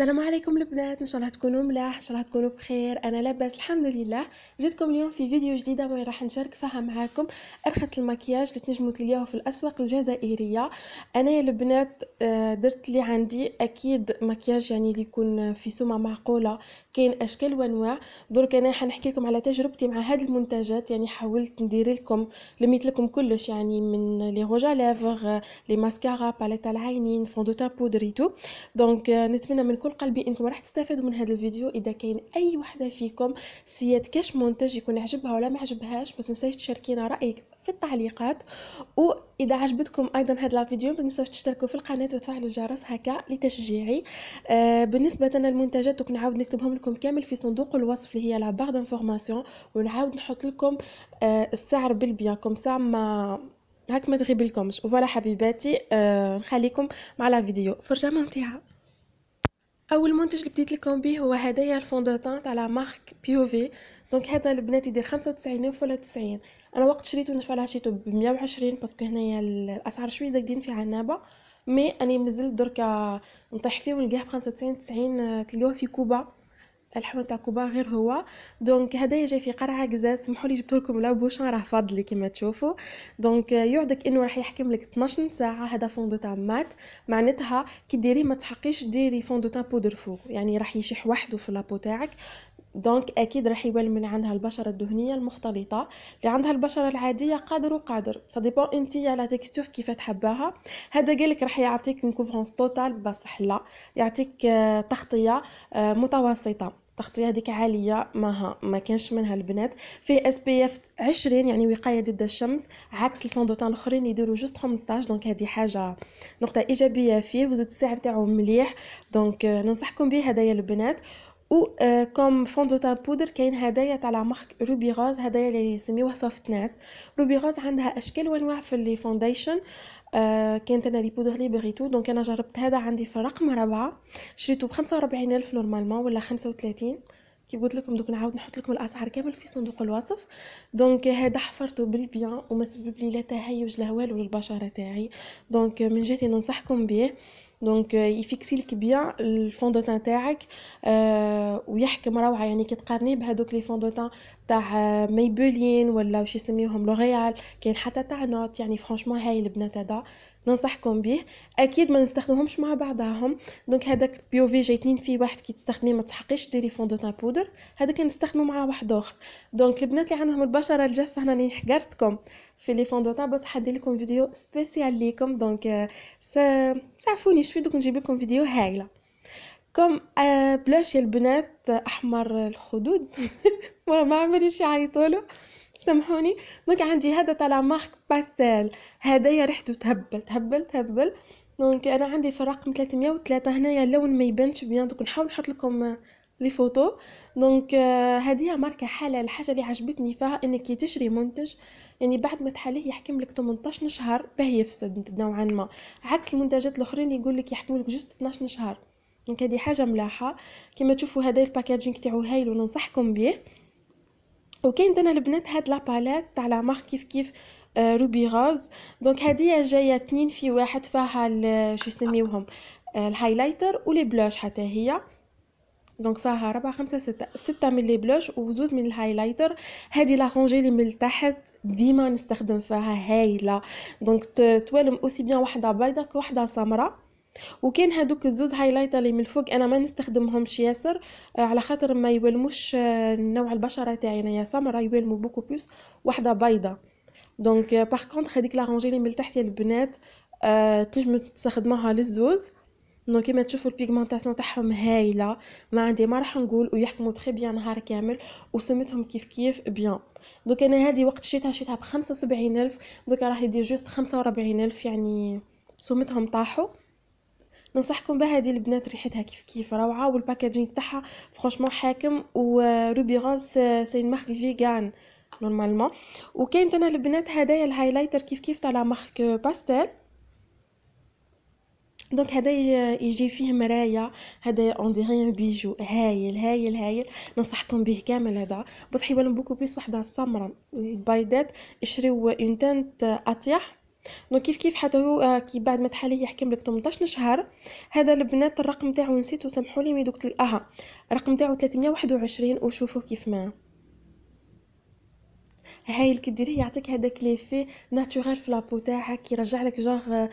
السلام عليكم البنات ان شاء الله تكونوا ملاح ان شاء الله تكونوا بخير انا لاباس الحمد لله جيتكم اليوم في فيديو جديده وين راح نشارك فيها معاكم ارخص المكياج اللي تنجموا تلقاوه في الاسواق الجزائريه انا يا البنات آه، درت لي عندي اكيد مكياج يعني اللي يكون في سمه معقوله كاين اشكال وانواع درك انا حنحكي لكم على تجربتي مع هاد المنتجات يعني حاولت ندير لكم لميت لكم كلش يعني من لي روجا لافغ لي ماسكارا باليت العينين فوندو بودريتو دونك نتمنى من كل كل قلبي انتم راح تستفادوا من هذا الفيديو اذا كاين اي وحده فيكم سيات كاش مونتاج يكون عجبها ولا ما عجبهاش ما تنساش تشاركينا رايك في التعليقات واذا عجبتكم ايضا هذا الفيديو ما تنساوش تشتركوا في القناه وتفعلوا الجرس هكا لتشجيعي آه بالنسبه لنا المنتجات دوك نعاود نكتبهم لكم كامل في صندوق الوصف اللي هي لا بار دانفورماسيون ونعاود نحط لكم آه السعر بالبيان كوم سا ما هاك ما تغيب لكمش وفوالا حبيباتي آه نخليكم مع لا فيديو فرجه ممتعه اول منتج اللي بديت لكم به هو هدايا الفوندوتان دو تان تاع لا مارك بيوفي دونك هذا البنات يدير 95 و 90 انا وقت شريته نتفعلها شريته ب 120 باسكو هنايا الاسعار شويه زايدين في عنابه مي اني مازلت دركا نطيح فيه ونلقاه ب 95 90 تلقاوه في كوبا الحمل تاع كوبا غير هو دونك هدايا جاي في قرعه قزاز سمحوا لي جبت لكم لا بوشون راه فاضلي كما تشوفوا دونك آه، يعدك انه راح يحكم لك 12 ساعه هذا فوندو تاع مات معناتها كي ديري ما تحقيش ديري فوندو تاع بودر فوق يعني راح يشيح وحده في لابو تاعك دونك اكيد راح يبان من عندها البشره الدهنيه المختلطه اللي عندها البشره العاديه قادر وقادر سا ديبون انت لا تيكستور كيف تحباها هذا قالك راح يعطيك كوفرونس توتال بصح لا يعطيك آه، تغطيه آه، متوسطه التغطيه هذيك عاليه ماها ما كانش منها البنات فيه اس بي اف 20 يعني وقايه ضد الشمس عكس الفوندوتان دو تان الاخرين يديروا جوست 15 دونك هذه حاجه نقطه ايجابيه فيه وزاد السعر تاعو مليح دونك آه، ننصحكم به هدايا البنات و آه، كوم فوندوتان بودر كاين هدايا تاع لا مارك روبي غوز هدايا اللي يسميوها سوفت ناس روبي غوز عندها اشكال وانواع في لي فونديشن آه، كانت انا ريبو لي بغيتو دونك انا جربت هذا عندي في رقم ربعة شريته بخمسة واربعين الف نورمالمون ولا خمسة وتلاتين كي قلت لكم دوك نعاود نحط لكم الاسعار كامل في صندوق الوصف دونك هذا حفرته بالبيان وما سبب لي لا تهيج لا والو للبشره تاعي دونك من جهتي ننصحكم به دونك يفيكسي لك بيان الفون دو تان تاعك آه، ويحكم روعه يعني كي تقارني بهذوك لي فون دو تان تاع ميبولين ولا واش يسميوهم لوريال كاين حتى تاع نوت يعني فرانشمون هاي البنات هذا ننصحكم به اكيد ما نستخدمهمش مع بعضهم دونك هذاك بيو في جي في واحد كي تستخدمي ما تحقيش ديري فون دو تان بودر هذا كنستخدمو مع واحد اخر دونك البنات اللي عندهم البشره الجافه هنا راني حقرتكم في لي فون دو تان بس حدي لكم فيديو سبيسيال ليكم دونك آه، سعفوني شوي دوك نجيب لكم فيديو هايله كم آه، بلاش يا البنات آه، احمر الخدود ما عمري شي عيطولو سامحوني دونك عندي هذا تاع مارك باستيل هدايا ريحته تهبل تهبل تهبل دونك انا عندي في الرقم 303 هنايا اللون ما يبانش بيان دونك نحاول نحط لكم لي فوتو دونك آه، هذه ماركه حلال الحاجه اللي عجبتني فيها انك تشري منتج يعني بعد ما تحليه يحكم لك 18 شهر باه يفسد نوعا ما عكس المنتجات الاخرين يقول لك يحكم لك جست 12 شهر دونك هذه حاجه ملاحه كما تشوفوا هذا الباكاجينغ تاعو هايل وننصحكم به وكاين دنا البنات هاد لاباليت تاع لا مارك كيف كيف روبي آه، غاز دونك هادي جايه اثنين في واحد فيها شو يسميوهم الهايلايتر ولي بلوش حتى هي دونك فيها ربعة خمسة ستة ستة من لي و وزوز من الهايلايتر هادي لا رونجي لي من التحت ديما نستخدم فيها هايله دونك توالم اوسي بيان وحده بيضه كوحده سمراء وكان هادوك الزوز هايلايت اللي من الفوق انا ما نستخدمهمش ياسر آه، على خاطر ما يولموش آه، نوع البشره تاعي انايا سمرا يولمو بوكو بلوس وحده بيضه دونك باغ كونطخ هذيك لا اللي من تحت يا البنات آه، تنجم تستخدموها للزوز دونك كيما تشوفوا البيغمونطاسيون تاعهم هايله ما عندي ما راح نقول ويحكموا تري بيان نهار كامل وسمتهم كيف كيف بيان دوك انا هذه وقت شريتها شريتها ب 75000 دوك راح يدير جوست 45000 يعني سمتهم طاحوا ننصحكم بها هذه البنات ريحتها كيف كيف روعه والباكاجينغ تاعها فرانشمون حاكم وروبيرونس آه، سي مارك فيغان نورمالمون وكاين انا البنات هدايا الهايلايتر كيف كيف تاع لا مارك باستيل دونك هذا يجي فيه مرايا هذا اون ديغي بيجو هايل هايل هايل ننصحكم به كامل هذا بصح يبان بوكو بلوس وحده سمراء بايدات اشريو اون تانت اطيح دونك كيف كيف حتى هو آه، كي بعد ما تحالي يحكم لك 18 شهر هذا البنات الرقم تاعو نسيت وسامحوا لي مي دوك اها الرقم تاعو 321 وشوفوا كيف ما هاي اللي كديري يعطيك هذاك في ناتوريل في لابو تاعك يرجع لك جوغ آه،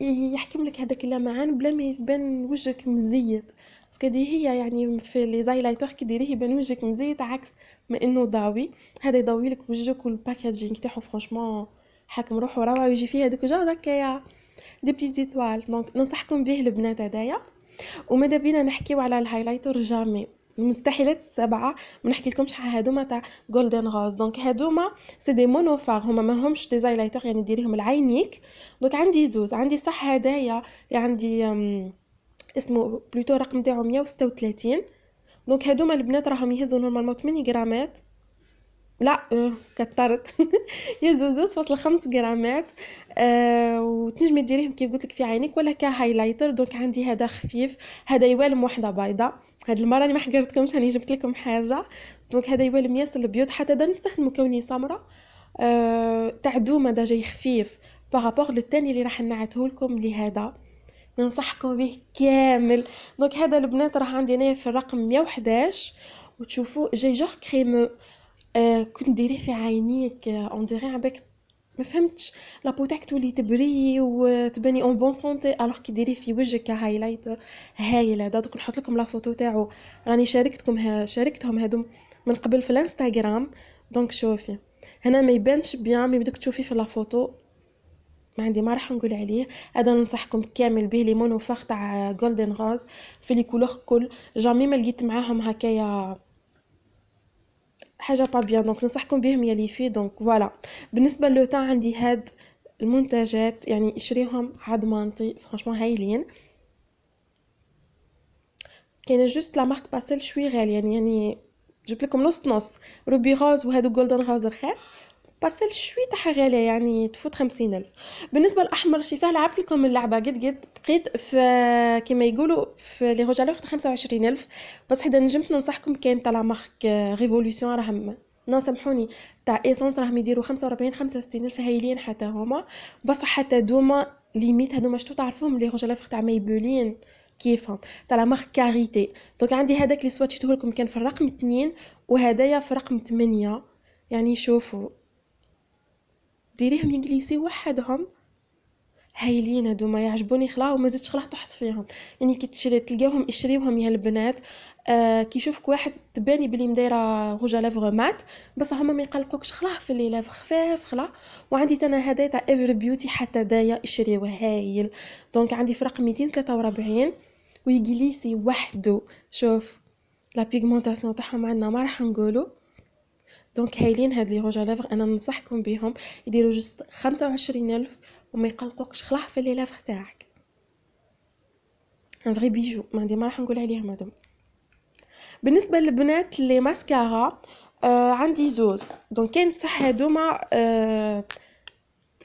يحكم لك هذاك اللمعان بلا ما يبان وجهك مزيت باسكو دي هي يعني في لي زايلايتور كي ديريه يبان وجهك مزيت عكس ما انه ضاوي هذا يضوي لك وجهك والباكاجينغ تاعو فرانشمون حاكم روحو روا ويجي فيه هذاك جو هكايا دي بتيت ايطوال دونك ننصحكم به البنات هدايا وماذا بينا نحكيو على الهايلايتر جامي المستحيلات السبعه ما نحكيلكمش على هادوما تاع جولدن روز دونك هادوما سي دي مونوفار هما ماهمش دي زايلايتر يعني ديريهم العينيك دونك عندي زوز عندي صح هدايا يعني عندي اسمه بلوتو رقم تاعو 136 دونك هادوما البنات راهم يهزو نورمالمون 8 غرامات لا آه، كترت يا زوزوز فاصلة خمس غرامات آه وتنجمي ديريهم كي قلتلك في عينيك ولا كهايلايتر دونك عندي هذا خفيف هذا يوالم وحده بيضاء هاد المرة راني ما حقرتكمش راني جبت لكم حاجة دونك هذا يوالم ياسر البيوت حتى دا نستخدمه كوني سمرة آه تاع دوما دا جاي خفيف باغابوغ للتاني اللي راح نعتهولكم لهذا ننصحكم به كامل دونك هذا البنات راه عندي انايا في الرقم 111 وتشوفوا جاي جوغ كريمو آه، كنت كون ديريه في عينيك اون ديغي عباك ما لا لابو تاعك تولي تبري وتباني اون بون سونتي الوغ كي ديري في وجهك هايلايتر هايل هذا دوك نحط لكم لا فوتو تاعو راني شاركتكم ها شاركتهم هادو من قبل في الانستغرام دونك شوفي هنا ما يبانش بيان مي بدك تشوفي في لا فوتو ما عندي ما راح نقول عليه هذا ننصحكم كامل به لي مونوفاغ تاع جولدن روز في لي كولور كل جامي ما لقيت معاهم هكايا حاجه با بيان دونك ننصحكم بهم يلي في دونك فوالا بالنسبه لو عندي هاد المنتجات يعني اشريهم عاد مانطي فرانشمون هايلين كاينه جوست لا مارك باستيل شوي غاليه يعني يعني جبت لكم نص نص روبي روز وهادو جولدن روز رخاص باستيل شوي تاعها غالية يعني تفوت خمسين ألف بالنسبة للأحمر شفاه لعبت لكم اللعبة قد قد بقيت في كما يقولوا في لي روجالو خمسة وعشرين ألف بصح إذا نجمت ننصحكم كان تاع لامارك مارك ريفولوسيون راهم نو سامحوني تاع ايسونس راهم يديروا خمسة وستين الف هايلين حتى هما بصح حتى دوما ليميت هادو شتو تعرفوهم لي روجالو تاع مايبولين كيفهم تاع لا مارك كاريتي دونك عندي هذاك لي سواتش لكم كان في الرقم 2 وهدايا في رقم 8 يعني شوفوا ديريهم انجليزي وحدهم هايلين هادو ما يعجبوني خلا وما زدتش خلاه تحط فيهم يعني كي تشري تلقاوهم يشريوهم يا البنات آه كي يشوفك واحد تباني بلي مدايره غوجا لافغ مات بس هما ما يقلقوكش خلاه في اللي لافغ خفاف خلا وعندي تانا هدايا تاع ايفر بيوتي حتى دايا اشريوه هايل دونك عندي فرق 243 ويجليسي وحده شوف لا بيغمونطاسيون تاعهم عندنا ما راح نقولو دونك هايلين هاد لي روج لافغ انا ننصحكم بيهم يديروا جوست خمسة وعشرين الف وما يقلقوكش خلاح في لي لافغ تاعك ان فغي بيجو ما عندي ما راح نقول عليهم مادام بالنسبه للبنات لي ماسكارا آه عندي زوز دونك كاين صح هادوما آه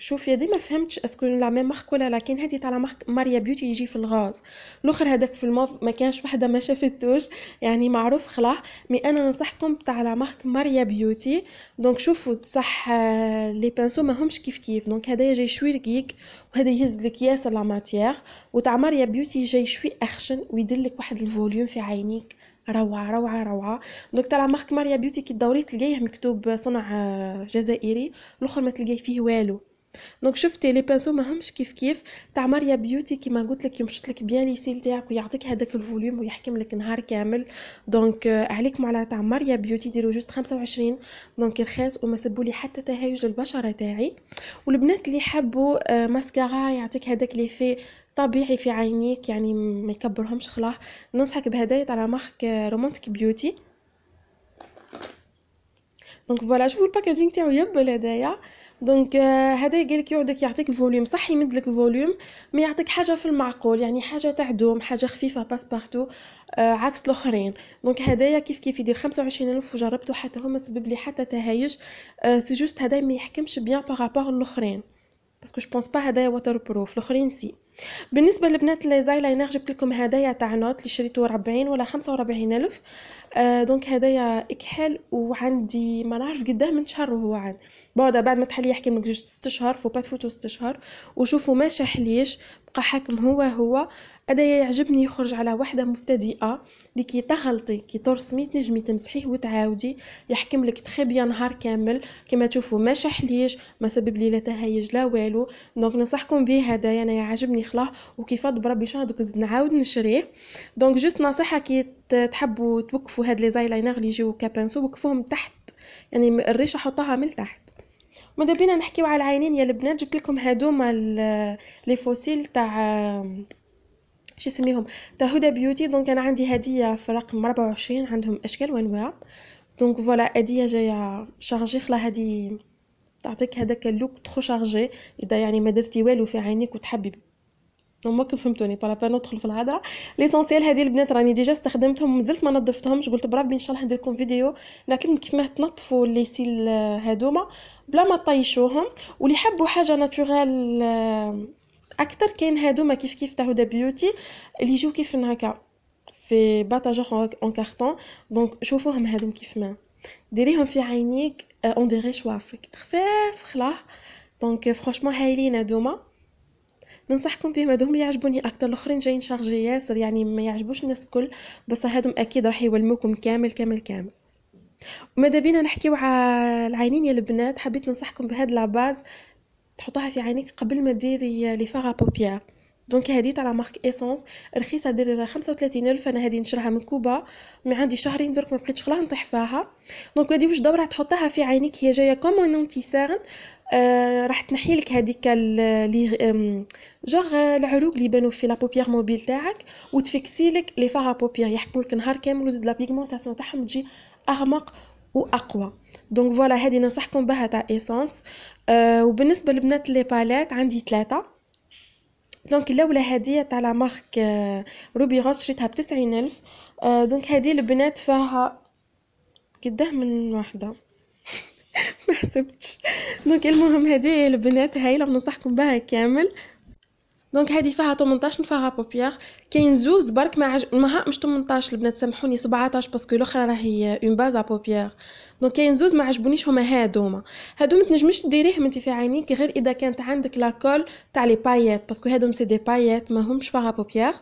شوف يا دي ما فهمتش اسكو لا ميم مارك ولا لكن هادي تاع مارك ماريا بيوتي يجي في الغاز الاخر هذاك في الموف ما كانش وحده ما شافتوش يعني معروف خلاص مي انا ننصحكم تاع لا مارك ماريا بيوتي دونك شوفوا صح آه، لي بانسو همش كيف كيف دونك هذا جاي شوي رقيق وهذا يهز لك ياسر لا ماتيير وتاع ماريا بيوتي جاي شوي اخشن ويدلك واحد الفوليوم في عينيك روعه روعه روعه دونك تاع مارك ماريا بيوتي كي تدوري تلقايه مكتوب صنع آه، جزائري الاخر ما تلقاي فيه والو دونك شفتي لي بانسو ماهمش كيف كيف تاع ماريا بيوتي كيما قلت لك يمشط لك بيان ليسيل تاعك ويعطيك هذاك الفوليوم ويحكم لك نهار كامل دونك عليكم على تاع ماريا بيوتي ديروا جوست 25 دونك رخيص وما لي حتى تهايج للبشره تاعي والبنات اللي حبوا ماسكارا يعطيك هذاك ليفي طبيعي في عينيك يعني ما يكبرهمش خلاص ننصحك بهدايا تاع مارك رومانتيك بيوتي دونك فوالا شوفوا الباكاجينغ تاعو يبل هدايا دونك هذا قالك يعدك يعطيك فوليوم صح يمد لك الفوليوم مي يعطيك حاجه في المعقول يعني حاجه تاع دوم حاجه خفيفه باس بارتو آه عكس الاخرين دونك هدايا كيف كيف يدير 25000 وجربته حتى هو ما سبب لي حتى تهايش آه سي جوست هذا ما يحكمش بيان بارابور الاخرين باسكو جو بونس با هدايا ووتر بروف الاخرين سي بالنسبة اللي الزايلة يناغ جبت لكم هدايا تاع نوت اللي شريته 40 ولا 45 الف آه دونك هدايا اكحل وعندي ما نعرف قدام من شهر وهو عند بعد بعد ما تحلي يحكي منك جوج ست اشهر فو بات فوتو ست اشهر وشوفوا ما شحليش بقى حاكم هو هو هدايا يعجبني يخرج على وحده مبتدئه اللي كي تغلطي كي ترسمي تنجمي تمسحيه وتعاودي يحكم لك بيان نهار كامل كما تشوفوا ما شحليش ما سبب لي لا تهيج لا والو دونك ننصحكم به هدايا انا يعجبني يخلع وكيفاض بربي شهر دوك نعاود نشريه دونك جوست نصيحه كي تحبوا توقفوا هاد لي زايلاينر اللي يجيو كابانسو وقفوهم تحت يعني الريشه حطوها من تحت ماذا بينا نحكيو على العينين يا البنات جبت لكم هادوما لي فوسيل تاع شو يسميهم تاع هدى بيوتي دونك انا عندي هديه في رقم 24 عندهم اشكال وانواع دونك فوالا هديه جايه شارجي خلا هدي تعطيك هذاك اللوك تخو شارجي اذا يعني ما درتي والو في عينيك وتحبي هما فهمتوني بلا بان ندخل في الهضره ليسونسيال هذه البنات راني ديجا استخدمتهم مازلت ما نظفتهمش قلت برافو ان شاء الله ندير لكم فيديو كيف ما تنظفوا لي سيل هذوما بلا ما طيشوهم واللي حبوا حاجه ناتوريل اكثر كاين هذوما كيف كيف تاع هدى بيوتي اللي يجيو كيف هكا في باتاجور اون كارتون دونك شوفوهم هذوم كيف ما ديريهم في عينيك اون ديري شوافك خفاف خلاه دونك فرانشمون هايلين هذوما ننصحكم بيه اللي يعجبوني اكثر الاخرين جايين شارجي ياسر يعني ما يعجبوش الناس الكل بس هادم اكيد راح يولموكم كامل كامل كامل وماذا بينا نحكيو على العينين يا البنات حبيت ننصحكم بهاد لاباز تحطوها في عينيك قبل ما ديري لي فاغا بوبيير دونك هذه تاع لا مارك اسونس رخيصه 35 الف انا هذه نشرها من كوبا مي عندي شهرين درك ما بقيتش غلا نطيح فيها دونك هذه واش دورها تحطها في عينيك هي جايه كوم ان انتسان آه راح تنحي لك هذيك لي جوغ العروق اللي يبانو في بوبيير موبيل تاعك وتفكسي لك لي فارا بوبيير يحكموا لك نهار كامل وزيد لا بيغمونطاسيون تاعهم تجي اعمق واقوى دونك فوالا هذه ننصحكم بها تاع ايسونس آه وبالنسبه لبنات لي باليت عندي ثلاثه دونك الاولى هديه تاع لا مارك روبي غوس شريتها بتسعين الف دونك هذه البنات فيها قداه من وحده ما حسبتش دونك المهم هذه البنات هايله ننصحكم بها كامل دونك هذه فيها 18 فيها بوبيير كاين زوز برك ما عج... ما مش 18 البنات سامحوني 17 باسكو الاخرى راهي اون باز ا بوبيير دونك كاين زوز ما عجبونيش هما هادوما هادو ما تنجمش ديريهم انت في عينيك غير اذا كانت عندك لاكول تاع لي بايات باسكو هادو سي دي بايات ما همش فيها بوبيير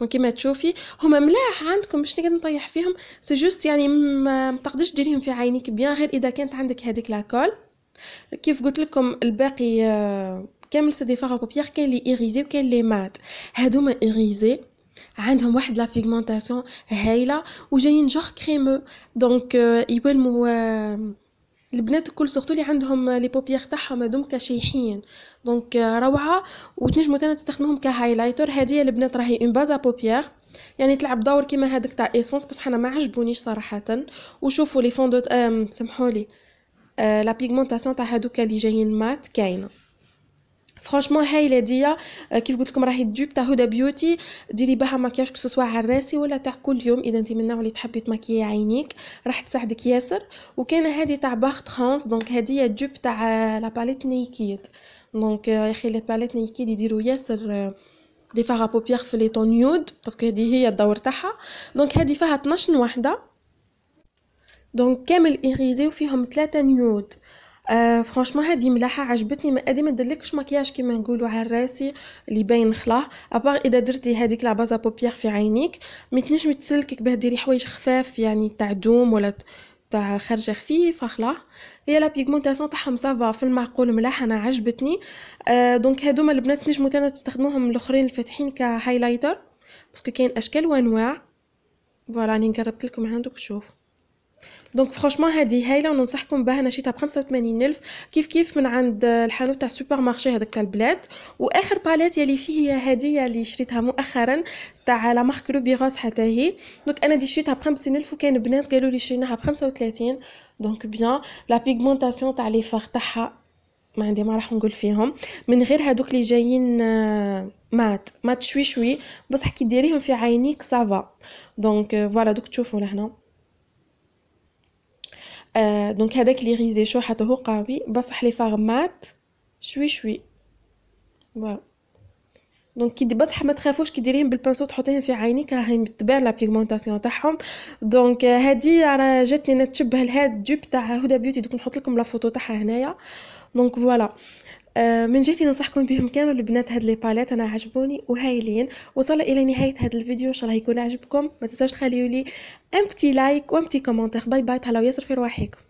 دونك كيما تشوفي هما ملاح عندكم باش نقدر نطيح فيهم سي جوست يعني ما تقدرش ديريهم في عينيك بيان غير اذا كانت عندك هذيك لاكول كيف قلت لكم الباقي آه، كامل سي دي بوبيير كاين لي إيغيزي وكاين لي مات ما إيغيزي عندهم واحد لا فيغمونطاسيون هايله وجايين جوغ كريمو دونك آه، يبانوا آه، البنات الكل سورتو اللي عندهم آه، لي بوبيير تاعهم هذوم كشيحين دونك روعه وتنجموا تانا تستخدموهم كهايلايتر هذه البنات راهي اون بازا بوبيير يعني تلعب دور كيما هذاك تاع ايسونس بصح انا ما عجبونيش صراحه وشوفوا لي فوندو سمحولي لا بيغمونطاسيون تاع هذوك اللي جايين مات كاينه فرانشمون هايله دي كيف قلت لكم راهي دوب تاع هدى بيوتي ديري بها مكياج سوسوا على الراسي ولا تاع كل يوم اذا انت من النوع اللي تحبي تمكيي عينيك راح تساعدك ياسر وكان هذه تاع باخت خانس دونك هذه دوب تاع لا باليت نيكيد دونك يا اخي لي باليت نيكيد يديروا ياسر دي فارا بوبيير في لي تون نيود باسكو هذه هي الدور تاعها دونك هذه فيها 12 وحده دونك كامل ايريزي وفيهم ثلاثة نيود آه، فرانشمون هادي ملاحة عجبتني ما ادي ما دلكش مكياج كيما نقولوا على راسي اللي باين خلاه ابار اذا درتي هذيك بازا بوبيير في عينيك ما تنجمي تسلكك باه ديري حوايج خفاف يعني تاع دوم ولا تاع خرجه خفيفه خلاه هي لا بيغمونتاسيون تاعهم سافا في المعقول ملاح انا عجبتني أه دونك هادوما البنات نجمو تانا تستخدموهم الاخرين الفاتحين كهايلايتر باسكو كاين اشكال وانواع فوالا راني قربت لكم هنا دوك تشوفوا دونك فرانشمون هادي هايله وننصحكم بها انا شريتها وثمانين الف كيف كيف من عند الحانوت تاع سوبر مارشي هذاك تاع البلاد واخر باليت يلي فيه هي هديه اللي شريتها مؤخرا تاع لا مارك لو حتى هي دونك انا دي شريتها ب الف وكان بنات قالوا لي شريناها ب 35 دونك بيان لا بيغمونطاسيون تاع لي فاغ تاعها ما عندي ما راح نقول فيهم من غير هادوك اللي جايين آه، مات مات شوي شوي بصح كي ديريهم في عينيك سافا دونك فوالا دوك تشوفوا لهنا آه، دونك هذاك لي شو حتى هو قوي بصح لي فارمات شوي شوي فوالا دونك كي بصح ما تخافوش كي ديريهم بالبانسو تحطيهم في عينيك راهي تبان لا بيغمونطاسيون تاعهم دونك هادي راه جاتني انا تشبه لهاد دوب تاع هدى بيوتي دوك نحط لكم لا فوتو تاعها هنايا دونك فوالا آه، من جهتي ننصحكم بهم كامل البنات هاد لي باليت انا عجبوني وهايلين وصل الى نهايه هاد الفيديو ان شاء الله يكون عجبكم ما تنساوش تخليولي لي بتي لايك وام بتي كومونتير باي باي تهلاو ياسر في رواحكم